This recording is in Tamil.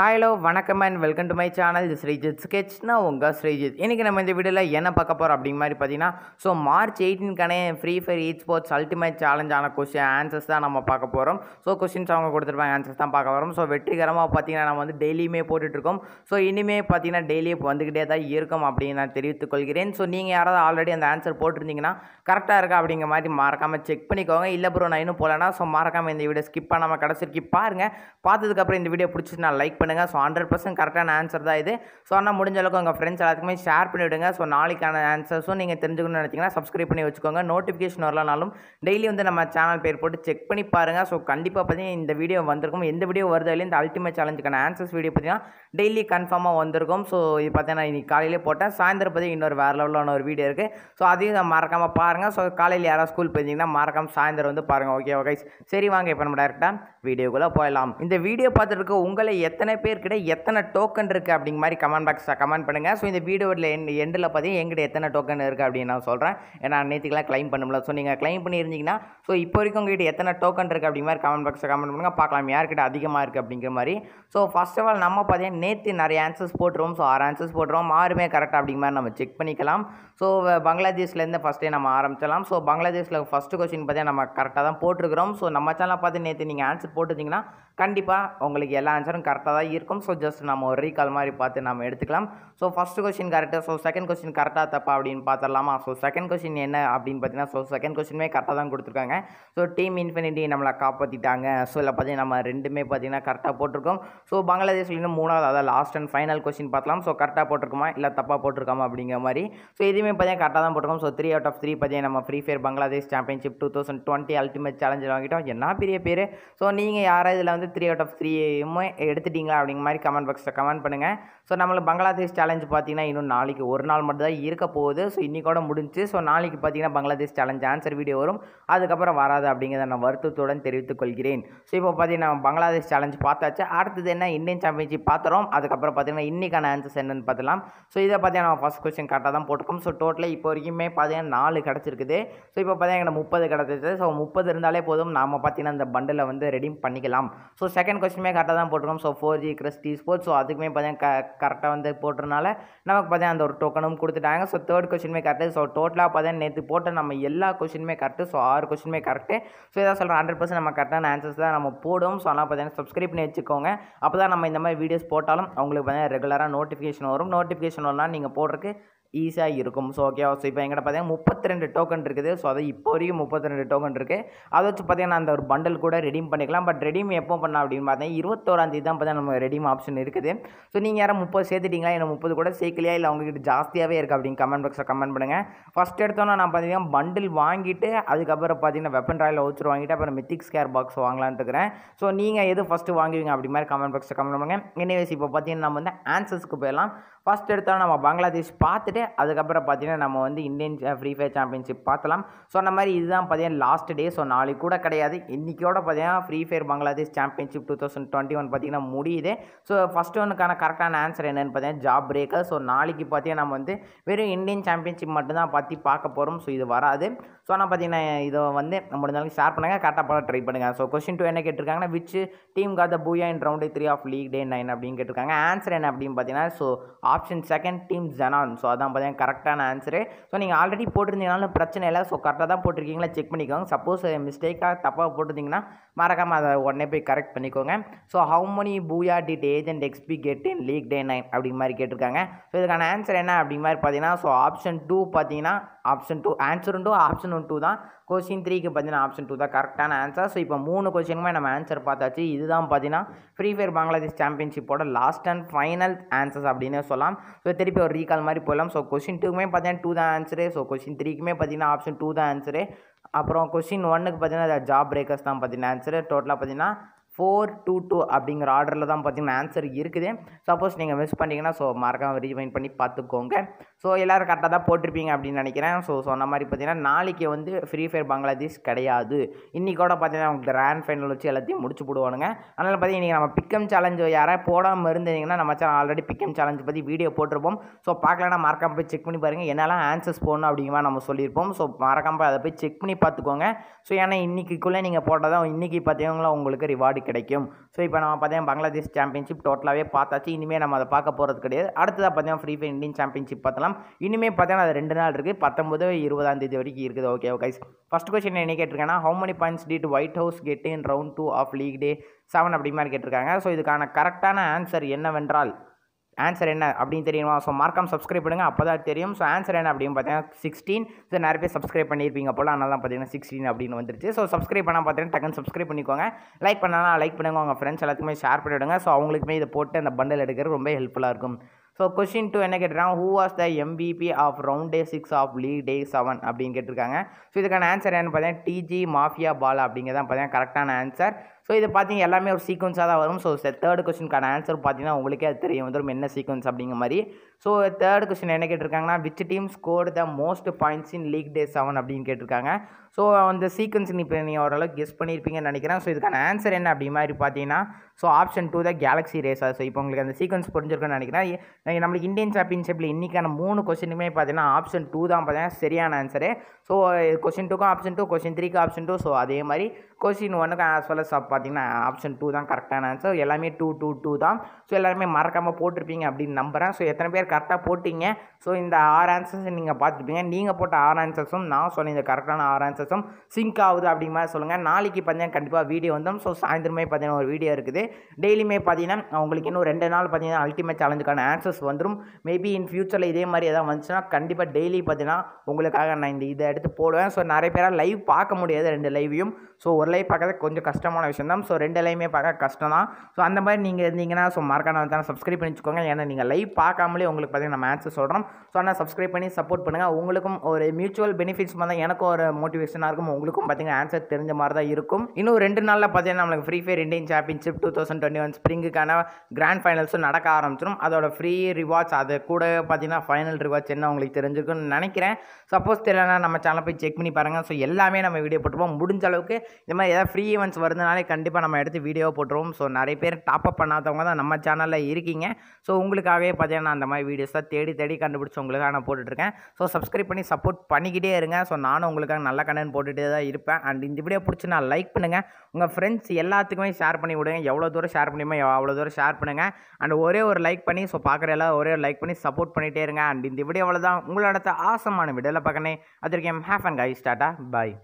ஹலோ வணக்கம் and welcome to my channel Sreejith ஸ்கெட்ச்னா உங்கள் ஸ்ரீஜித் இன்றைக்கி நம்ம இந்த வீடியோவில் என்ன பார்க்க போகிறோம் அப்படிங்க மாதிரி பார்த்தீங்கன்னா ஸோ மார்ச் எயிட்டீன்கான free fire e sports ultimate சேலஞ்சான கொஸ்டின் ஆன்சர்ஸ் தான் நம்ம பார்க்க போகிறோம் ஸோ கொஸ்டின்ஸ் அவங்க கொடுத்துருப்பாங்க ஆன்சர்ஸ் தான் பார்க்க போகிறோம் ஸோ வெற்றிகரமாக பார்த்தீங்கன்னா நம்ம வந்து டெய்லியுமே போட்டுட்ருக்கோம் ஸோ இனிமே பார்த்தீங்கன்னா டெய்லியே வந்துக்கிட்டே தான் இருக்கும் அப்படின்னு நான் தெரிவித்துக் கொள்கிறேன் ஸோ நீங்கள் யாராவது ஆல்ரெடி அந்த ஆன்சர் போட்டிருந்தீங்கன்னா கரெக்டாக இருக்கா அப்படிங்கிற மாதிரி மறக்காமல் செக் பண்ணிக்கோங்க இல்லை ப்ரோ நான் இன்னும் போகலன்னா ஸோ மறக்காமல் இந்த வீடியோ ஸ்கிப் பண்ணாமல் கடைசி பாருங்கள் பார்த்ததுக்கப்புறம் இந்த வீடியோ பிடிச்சி நான் லைக் பண்ணுங்கள் ஸோ ஹண்ட்ரட் பர்சன்ட் கரெக்டான ஆன்சர் தான் இது ஸோ ஆனால் முடிஞ்ச அளவுக்கு உங்கள் ஃப்ரெண்ட்ஸ் எல்லாத்துக்குமே ஷேர் பண்ணிவிடுங்க ஸோ நாளைக்கான ஆன்சர்ஸும் நீங்கள் தெரிஞ்சுக்கணும்னு நினச்சிங்கன்னா சப்ஸ்கிரைப் பண்ணி வச்சுக்கோங்க நோட்டிஃபிகேஷன் வரலனாலும் டெய்லி வந்து நம்ம சேனல் பேர் போட்டு செக் பண்ணி பாருங்கள் ஸோ கண்டிப்பாக பார்த்தீங்கன்னா இந்த வீடியோ வந்திருக்கும் எந்த வீடியோ வருது இல்லை இந்த அல்டிமேட் சேலஞ்சுக்கான ஆன்சர்ஸ் வீடியோ பார்த்தீங்கன்னா டெய்லி கன்ஃபார்மாக வந்திருக்கும் ஸோ இது பார்த்தீங்கன்னா இன்றைக்கி காலையிலே போட்டேன் சாயந்தரம் பார்த்தீங்கன்னா இன்னொரு வேறு லெவலான ஒரு வீடியோ இருக்குது ஸோ அதையும் நான் மறக்காமல் பாருங்கள் ஸோ காலையில் யாராவது ஸ்கூல் போயிருந்தீங்கன்னா மறக்காமல் சாயந்தரம் வந்து பாருங்கள் ஓகே ஓகே சரி வாங்க இப்போ நம்ம டேரெக்டாக வீடியோக்குள்ளே போயிடலாம் இந்த வீடியோ பார்த்துட்டு இருக்க உங்களை எத்தனை எத்தனை பேர்கிட்ட எத்தனை டோக்கன் இருக்குது அப்படிங்கிற மாதிரி கமெண்ட் பாக்ஸில் கமெண்ட் பண்ணுங்கள் ஸோ இந்த வீடியோவில் என் எண்டில் பார்த்தீங்கன்னா எங்கிட்ட எத்தனை டோக்கன் இருக்குது அப்படின்னு நான் சொல்கிறேன் ஏன்னா நேற்றுக்கெலாம் க்ளைம் பண்ண முடியல ஸோ நீங்கள் க்ளைம் பண்ணியிருந்தீங்கன்னா ஸோ இப்போ வரைக்கும் உங்ககிட்ட எத்தனை டோக்கன் இருக்குது அப்படிங்கிற மாதிரி கமெண்ட் பாக்ஸில் கமெண்ட் பண்ணுங்கள் பார்க்கலாம் யார்கிட்ட அதிகமாக இருக்குது அப்படிங்கிற மாதிரி ஸோ ஃபஸ்ட் ஆஃப் ஆல் நம்ம பார்த்தீங்கன்னா நேற்று நிறைய ஆன்சர்ஸ் போட்டுருவோம் ஸோ ஆறு ஆன்சர்ஸ் போட்டுருவோம் ஆறுமே கரெக்டாக அப்படிங்கிற மாதிரி நம்ம செக் பண்ணிக்கலாம் ஸோ பங்களாதேஷ்லேருந்து ஃபஸ்ட்டே நம்ம ஆரம்பிச்சலாம் ஸோ பங்களாதேஷில் ஃபஸ்ட்டு கொஸ்டின் பார்த்தீங்கன்னா நம்ம கரெக்டாக தான் போட்டிருக்கிறோம் ஸோ நம்ம சேனலில் பார்த்து நேற்று நீங்கள் ஆன்சர் போட்டுருந்தீங்கன்னா கண்டிப்பாக உங்களுக்கு எல்லா ஆன்சரும் கரெக்டாக தான் தான் இருக்கும் ஸோ ஜஸ்ட் நம்ம ஒரு ரீகால் மாதிரி பார்த்து நம்ம எடுத்துக்கலாம் ஸோ ஃபஸ்ட் கொஸ்டின் கரெக்டாக ஸோ செகண்ட் கொஸ்டின் கரெக்டாக தப்பா அப்படின்னு பார்த்துடலாமா ஸோ செகண்ட் கொஸ்டின் என்ன அப்படின்னு பார்த்தீங்கன்னா ஸோ செகண்ட் கொஸ்டினுமே கரெக்டாக தான் கொடுத்துருக்காங்க ஸோ டீம் இன்ஃபினிட்டி நம்மளை காப்பாற்றிட்டாங்க ஸோ இல்லை பார்த்தீங்கன்னா நம்ம ரெண்டுமே பார்த்தீங்கன்னா கரெக்டாக போட்டிருக்கோம் ஸோ பங்களாதேஷ்லேருந்து மூணாவது அதாவது லாஸ்ட் அண்ட் ஃபைனல் கொஸ்டின் பார்த்தலாம் ஸோ கரெக்டாக போட்டிருக்கோமா இல்லை தப்பாக போட்டிருக்காமா அப்படிங்கிற மாதிரி ஸோ எதுவுமே பார்த்தீங்கன்னா கரெக்டாக தான் போட்டிருக்கோம் so three out of three பார்த்தீங்கன்னா நம்ம free fire Bangladesh championship two thousand twenty ultimate சேலஞ்சில் வாங்கிட்டோம் என்ன பெரிய பேர் ஸோ நீங்கள் யாராவது இதில் வந்து த்ரீ அவுட் ஆஃப் த்ரீயுமே எடுத்துட்டீங்க அப்படிங்கிற மாதிரி கமெண்ட் பாக்ஸில் கமெண்ட் பண்ணுங்கள் ஸோ நம்மளுக்கு பங்களாதேஷ் சேலஞ்சு பார்த்திங்கன்னா இன்னும் நாளைக்கு ஒரு நாள் மட்டும் தான் இருக்க போகுது ஸோ இன்றைக்கூட முடிஞ்சு ஸோ நாளைக்கு பார்த்தீங்கன்னா பங்களாதேஷ் சேலஞ்ச் ஆன்சர் வீடியோ வரும் அதுக்கப்புறம் வராது அப்படிங்கிறத நான் வருத்தத்துடன் தெரிவித்துக்கொள்கிறேன் கொள்கிறேன் ஸோ இப்போ பார்த்தீங்கன்னா பங்களாதேஷ் சேலஞ்ச் பார்த்தாச்சு அடுத்தது என்ன இந்தியன் சாம்பியன்ஷிப் பார்த்துறோம் அதுக்கப்புறம் பார்த்தீங்கன்னா இன்றைக்கான ஆன்சர்ஸ் என்னென்னு பார்த்தலாம் ஸோ இதை பார்த்தீங்கன்னா நம்ம ஃபஸ்ட் கொஸ்டின் கரெக்டாக தான் போட்டுக்கோம் ஸோ டோட்டலாக இப்போ வரைக்குமே பார்த்தீங்கன்னா நாலு கிடச்சிருக்குது ஸோ இப்போ பார்த்தீங்கன்னா முப்பது கிடச்சிருச்சு ஸோ முப்பது இருந்தாலே போதும் நாம் பார்த்தீங்கன்னா அந்த பண்டில் வந்து ரெடீம் பண்ணிக்கலாம் ஸோ செகண்ட் கொஸ்டினுமே கரெக்டாக தான் போட்டிருக்கோம் so four technology crusty sports so அதுக்குமே பார்த்தீங்கன்னா க கரெக்டாக வந்து போட்டுறனால நமக்கு பார்த்தீங்கன்னா அந்த ஒரு டோக்கனும் கொடுத்துட்டாங்க ஸோ தேர்ட் கொஷினுமே கரெக்டு ஸோ டோட்டலாக பார்த்தீங்கன்னா நேற்று போட்ட நம்ம எல்லா கொஷினுமே கரெக்ட்டு ஸோ ஆறு கொஷினுமே கரெக்டு ஸோ இதாக சொல்கிறேன் ஹண்ட்ரட் பர்சன்ட் நம்ம கரெக்டான ஆன்சர்ஸ் தான் நம்ம போடும் ஸோ அதனால் பார்த்தீங்கன்னா சப்ஸ்கிரைப் பண்ணி வச்சுக்கோங்க அப்போ தான் நம்ம இந்த மாதிரி வீடியோஸ் போட்டாலும் அவங்களுக்கு பார்த்தீங்கன்னா ரெகுலராக நோட்டிஃபிகேஷன் வரும் நோட்டிஃபிகேஷன் வரலாம் நீங்கள் போடுறதுக்கு ஈஸியாக இருக்கும் ஸோ ஓகே ஸோ இப்போ எங்கிட்ட பார்த்தீங்கன்னா முப்பத்தி ரெண்டு டோக்கன் இருக்குது ஸோ அதை இப்போ வரைக்கும் முப்பத்தி ரெண்டு டோக்கன் இருக்குது அதை வச்சு பார்த்தீங்கன்னா அந்த ஒரு பண்டல் கூட ரெடீம் பண்ணிக்கலாம் பட் ரெடீம் எப்போ பண்ணால் அப்படின்னு பார்த்தீங்கன்னா இருபத்தோராந்தேதி தான் பார்த்தீங்கன்னா நம்ம ரெடீம் ஆப்ஷன் இருக்குது ஸோ நீங்கள் யாரும் முப்பது சேர்த்துட்டீங்களா என்ன முப்பது கூட சேர்க்கலையா இல்லை அவங்ககிட்ட ஜாஸ்தியாகவே இருக்குது அப்படின்னு கமெண்ட் பாக்ஸில் கமெண்ட் பண்ணுங்கள் ஃபஸ்ட் எடுத்தோன்னா நான் பார்த்தீங்கன்னா பண்டில் வாங்கிட்டு அதுக்கப்புறம் பார்த்தீங்கன்னா வெப்பன் ட்ராயில் வச்சுட்டு வாங்கிட்டு அப்புறம் மித்திக் ஸ்கேர் பாக்ஸ் வாங்கலான்னு இருக்கிறேன் ஸோ நீங்கள் எது ஃபஸ்ட்டு வாங்குவீங்க அப்படி மாதிரி கமெண்ட் பாக்ஸில் கமெண்ட் பண்ணுங்கள் வயசு இப்போ பார்த்தீங்கன்னா நம்ம வந்து ஆன்சர்ஸ்க்கு போயிடலாம் ஃபஸ்ட் எடுத்தாலும் நம்ம பங்களாதேஷ் பார்த்துட்டு அதுக்கப்புறம் பார்த்தீங்கன்னா நம்ம வந்து இந்தியன் ஃப்ரீ ஃபயர் சாம்பியன்ஷிப் பார்த்தலாம் சொன்ன மாதிரி இதுதான் பார்த்தீங்கன்னா லாஸ்ட் டே ஸோ நாளைக்கு கூட கிடையாது இன்றைக்கோட பார்த்தீங்கன்னா free fire Bangladesh championship two thousand twenty one பார்த்தீங்கன்னா முடியுது ஸோ ஃபஸ்ட் ஒன்றுக்கான கரெக்டான ஆன்சர் என்னென்னு பார்த்தீங்கன்னா ஜாப் பிரேக்கர் ஸோ நாளைக்கு பார்த்தீங்கன்னா நம்ம வந்து வெறும் இந்தியன் சாம்பியன்ஷிப் மட்டும்தான் பற்றி பார்க்க போகிறோம் ஸோ இது வராது ஸோ ஆனால் பார்த்தீங்கன்னா இதை வந்து முடிஞ்ச நாளைக்கு ஷேர் பண்ணுங்கள் கரெக்டாக போல ட்ரை பண்ணுங்கள் ஸோ கொஸ்டின் டூ என்ன கேட்டிருக்காங்கன்னா which team the booyah in round three of league day nine அப்படின்னு கேட்டிருக்காங்க ஆன்சர் என்ன அப்படின்னு பார்த்தீங்கன்னா ஸோ ஆப்ஷன் செகண்ட் டீம் ஜனான் ஸோ அதான் பார்த்தீங்கன்னா கரெக்டான ஆன்சரு ஸோ நீங்கள் ஆல்ரெடி போட்டிருந்தீங்கனாலும் பிரச்சனை இல்லை ஸோ கரெக்டாக தான் போட்டிருக்கீங்களா செக் பண்ணிக்கோங்க சப்போஸ் மிஸ்டேக்காக தப்பாக போட்டிருந்தீங்கன்னா மறக்காமல் அதை உடனே போய் கரெக்ட் பண்ணிக்கோங்க so how many booyah did agent XP get in league day nine அப்படிங்க மாதிரி கேட்டிருக்காங்க ஸோ இதுக்கான ஆன்சர் என்ன அப்படிங்க மாதிரி பார்த்தீங்கன்னா ஸோ ஆப்ஷன் டூ பார்த்தீங்கன்னா ஆப்ஷன் டூ ஆன்சரும் two option option one two தான் கொஸ்டின் த்ரீக்கு பார்த்தீங்கன்னா ஆப்ஷன் டூ தான் கரெக்டான ஆன்சர் ஸோ இப்போ மூணு கொஸ்டினுமே நம்ம ஆன்சர் பார்த்தாச்சு இதுதான் பார்த்தீங்கன்னா ஃப்ரீ ஃபயர் பங்களாதேஷ் சாம்பியன்ஷிப்போட லாஸ்ட் அண்ட் ஃபைனல் ஆன்சர்ஸ் அப்படின்னு சொல்லலாம் ஸோ திருப்பி ஒரு ரீகால் மாதிரி போகலாம் ஸோ கொஸ்டின் டூக்குமே பார்த்தீங்கன்னா டூ தான் ஆன்சரு ஸோ கொஸ்டின் த்ரீக்குமே பார்த்தீங்கன்னா ஆப்ஷன் டூ தான் ஆன்சரு அப்புறம் கொஸ்டின் ஒன்னுக்கு பார்த்தீங்கன்னா ஜாப் பிரேக்கர்ஸ் தான் பார்த்தீங்கன்னா ஆன்சரு டோட்டலாக பார்த்தீங்கன்னா ஃபோர் டூ டூ அப்படிங்கிற ஆர்டரில் தான் பார்த்தீங்கன்னா ஆன்சர் இருக்குது சப்போஸ் நீங்கள் மிஸ் பண்ணிங்கன்னா ஸோ மறக்காமல் ரீவைண்ட் பண்ணி பார்த்துக்கோங்க ஸோ எல்லோரும் கரெக்டாக தான் போட்டிருப்பீங்க அப்படின்னு நினைக்கிறேன் ஸோ சொன்ன மாதிரி பார்த்தீங்கன்னா நாளைக்கு வந்து ஃப்ரீ ஃபயர் பங்களாதேஷ் கிடையாது இன்றைக்கோட பார்த்தீங்கன்னா அவங்க கிராண்ட் ஃபைனல் வச்சு எல்லாத்தையும் முடிச்சு போடுவானுங்க அதனால் பார்த்தீங்கன்னா இன்றைக்கி நம்ம பிக்கம் சேலஞ்ச் யாராவது போடாமல் இருந்தீங்கன்னா நம்ம சேனல் ஆல்ரெடி பிக்கம் சேலஞ்ச் பற்றி வீடியோ போட்டிருப்போம் ஸோ பார்க்கலன்னா மறக்காமல் போய் செக் பண்ணி பாருங்கள் என்னெல்லாம் ஆன்சர்ஸ் போடணும் அப்படிங்கிற நம்ம சொல்லியிருப்போம் ஸோ மறக்காமல் அதை போய் செக் பண்ணி பார்த்துக்கோங்க ஸோ ஏன்னா இன்றைக்கிக்குள்ளே நீங்கள் போட்டால் தான் இன்றைக்கி பார்த்தீங்கன்னா உங்களுக்கு ரிவார்டு மாதிரி கிடைக்கும் ஸோ இப்போ நம்ம பார்த்தீங்கன்னா பங்களாதேஷ் சாம்பியன்ஷிப் டோட்டலாகவே பார்த்தாச்சு இனிமேல் நம்ம அதை பார்க்க போகிறது கிடையாது அடுத்ததாக பார்த்தீங்கன்னா ஃப்ரீ ஃபயர் இந்தியன் சாம்பியன்ஷிப் பார்த்தலாம் இனிமேல் பார்த்தீங்கன்னா அது ரெண்டு நாள் இருக்குது பத்தொம்பது இருபதாம் தேதி வரைக்கும் இருக்குது ஓகே ஓகே ஃபஸ்ட் கொஸ்டின் என்ன கேட்டிருக்கேன்னா how many points did white house get in round two of league day seven அப்படி மாதிரி கேட்டிருக்காங்க ஸோ இதுக்கான கரெக்டான ஆன்சர் என்னவென்றால் ஆன்சர் என்ன அப்படின்னு தெரியுமா ஸோ மார்க்காம சப்ஸ்கிரைப் பண்ணுங்கள் அப்போ தான் தெரியும் ஸோ ஆன்சர் என்ன அப்படின்னு பார்த்தீங்கன்னா சிக்ஸ்டீன் ஸோ நிறைய பேர் சப்ஸ்கிரைப் பண்ணியிருப்பீங்க போல் அதனால தான் பார்த்தீங்கன்னா சிக்ஸ்டீன் அப்படின்னு வந்துருச்சு ஸோ சப்ஸ்கிரைப் பண்ணால் பார்த்தீங்கன்னா டக்குன்னு சப்ஸ்கிரைப் பண்ணிக்கோங்க லைக் பண்ணலாம் லைக் பண்ணுங்கள் உங்கள் ஃப்ரெண்ட்ஸ் எல்லாத்துக்குமே ஷேர் பண்ணிவிடுங்க ஸோ அவங்களுக்குமே இதை போட்டு அந்த பண்டல் எடுக்கிறது ரொம்ப ஹெல்ப்ஃபுல்லாக இருக்கும் ஸோ கொஷின் டூ என்ன கேட்டிருக்காங்க who was the MVP of round day six of league day seven அப்படின்னு கேட்டிருக்காங்க ஸோ இதுக்கான ஆன்சர் என்னென்னு பார்த்தீங்கன்னா டிஜி மாஃபியா பால் அப்படிங்கிறதான் பார்த்தீங்கன்னா கரெக்டான ஆன்சர் ஸோ இதை பார்த்தீங்கன்னா எல்லாமே ஒரு சீக்வன்ஸாக தான் வரும் ஸோ தேர்ட் கொஸ்டினுக்கான ஆன்சர் பார்த்தீங்கன்னா உங்களுக்கே அது தெரியும் வந்துடும் என்ன சீக்வன்ஸ் அப்படிங்கிற மாதிரி ஸோ தேர்ட் கொஸ்டின் என்ன கேட்டிருக்காங்கன்னா which team score the most points in league day seven அப்படின்னு கேட்டிருக்காங்க ஸோ அந்த சீக்வன்ஸ் இப்போ நீங்கள் ஓரளவுக்கு கெஸ்ட் பண்ணியிருப்பீங்கன்னு நினைக்கிறேன் ஸோ இதுக்கான ஆன்சர் என்ன அப்படி மாதிரி பார்த்தீங்கன்னா ஸோ ஆப்ஷன் டூ தான் கேலக்ஸி ரேஸாக ஸோ இப்போ உங்களுக்கு அந்த சீக்வன்ஸ் புரிஞ்சிருக்குன்னு நினைக்கிறேன் நம்மளுக்கு இந்தியன் சாம்பியன்ஷிப்பில் இன்றைக்கான மூணு கொஸ்டினுமே பார்த்தீங்கன்னா ஆப்ஷன் டூ தான் பார்த்தீங்கன்னா சரியான ஆன்சரு ஸோ கொஸ்டின் டூக்கும் ஆப்ஷன் டூ கொஸ்டின் த்ரீக்கு ஆப்ஷன் டூ ஸோ அதே மாதிரி கொஸ்டின் வெல் அஸ் அப் பார்த்தீங்கன்னா ஆப்ஷன் டூ தான் கரெக்டான ஆன்சர் எல்லாமே டூ டூ டூ தான் ஸோ எல்லாருமே மறக்காமல் போட்டிருப்பீங்க அப்படின்னு நம்புகிறேன் ஸோ எத்தனை பேர் கரெக்டாக போட்டிங்க ஸோ இந்த ஆறு ஆன்சர்ஸ் நீங்கள் பார்த்துருப்பீங்க நீங்கள் போட்ட ஆறு ஆன்சர்ஸும் நான் சொன்ன இந்த கரெக்டான ஆறு ஆன்சர்ஸும் சிங்க் ஆகுது அப்படிங்கிற மாதிரி சொல்லுங்கள் நாளைக்கு பார்த்தீங்கன்னா கண்டிப்பாக வீடியோ வந்தோம் ஸோ சாயந்தரமே பார்த்தீங்கன்னா ஒரு வீடியோ இருக்குது டெய்லியுமே பார்த்தீங்கன்னா உங்களுக்கு இன்னும் ரெண்டு நாள் பார்த்தீங்கன்னா அல்டிமேட் சேலஞ்சுக்கான ஆன்சர்ஸ் வந்துடும் மேபி இன் ஃபியூச்சரில் இதே மாதிரி எதாவது வந்துச்சுன்னா கண்டிப்பாக டெய்லி பார்த்தீங்கன்னா உங்களுக்காக நான் இந்த இதை எடுத்து போடுவேன் ஸோ நிறைய பேராக லைவ் பார்க்க முடியாது ரெண்டு லைவையும் ஸோ ஒரு லைவ் பார்க்கறது கொஞ்சம் கஷ்டமான விஷயம் தான் ஸோ ரெண்டு எல்லாமே பார்க்க கஷ்டம் தான் ஸோ அந்த மாதிரி நீங்கள் இருந்தீங்கன்னா ஸோ மறக்காம தானே சப்ஸ்கிரைப் பண்ணிக்கோங்க ஏன்னா நீங்கள் லைவ் பார்க்காமலே உங்களுக்கு பார்த்தீங்கன்னா மேட்ச்சு சொல்கிறோம் ஸோ ஆனால் சப்ஸ்கிரைப் பண்ணி சப்போர்ட் பண்ணுங்கள் உங்களுக்கும் ஒரு மியூச்சுவல் பெனிஃபிட்ஸ் மாதிரி எனக்கும் ஒரு மோட்டிவேஷனாக இருக்கும் உங்களுக்கும் பார்த்தீங்கன்னா ஆன்சர் தெரிஞ்ச மாதிரி தான் இருக்கும் இன்னும் ரெண்டு நாளில் பார்த்தீங்கன்னா நம்மளுக்கு free fire Indian championship two thousand twenty one ஸ்ப்ரிங்குக்கான கிராண்ட் ஃபைனல்ஸும் நடக்க ஆரம்பிச்சிடும் அதோட ஃப்ரீ ரிவார்ட்ஸ் அது கூட பார்த்தீங்கன்னா ஃபைனல் ரிவார்ட்ஸ் என்ன உங்களுக்கு தெரிஞ்சிருக்கும்னு நினைக்கிறேன் சப்போஸ் தெரியலன்னா நம்ம சேனல் போய் செக் பண்ணி பாருங்கள் ஸோ எல்லாமே நம்ம வீடியோ போட்டுப்போம் முடிஞ்ச அளவுக்கு இந்த மாதிரி ஏதாவது ஃப்ரீ ஈவெண்ட்ஸ் வருதுனாலே கண்டிப்பாக நம்ம எடுத்து வீடியோ போட்டுருவோம் ஸோ நிறைய பேர் டாப் அப் பண்ணாதவங்க தான் நம்ம சேனலில் இருக்கீங்க ஸோ உங்களுக்காகவே பார்த்தீங்கன்னா அந்த மாதிரி வீடியோஸ் தான் தேடி தேடி கண்டுபிடிச்சி உங்களுக்காக நான் போட்டுட்ருக்கேன் ஸோ சப்ஸ்கிரைப் பண்ணி சப்போர்ட் பண்ணிக்கிட்டே இருங்க ஸோ நானும் உங்களுக்காக நல்ல கண்டென்ட் போட்டுகிட்டே தான் இருப்பேன் அண்ட் இந்த வீடியோ பிடிச்சி நான் லைக் பண்ணுங்கள் உங்கள் ஃப்ரெண்ட்ஸ் எல்லாத்துக்குமே ஷேர் பண்ணி விடுங்க எவ்வளோ தூரம் ஷேர் பண்ணியுமோ அவ்வளோ தூரம் ஷேர் பண்ணுங்கள் அண்ட் ஒரே ஒரு லைக் பண்ணி ஸோ பார்க்குற எல்லாம் ஒரே ஒரு லைக் பண்ணி சப்போர்ட் பண்ணிகிட்டே இருங்க அண்ட் இந்த வீடியோ அவ்வளோதான் உங்களோட ஆசமான வீடியோவில் பக்கமே அது வரைக்கும் ஹேஃப் அண்ட் கை ஸ்டார்ட்டா பாய்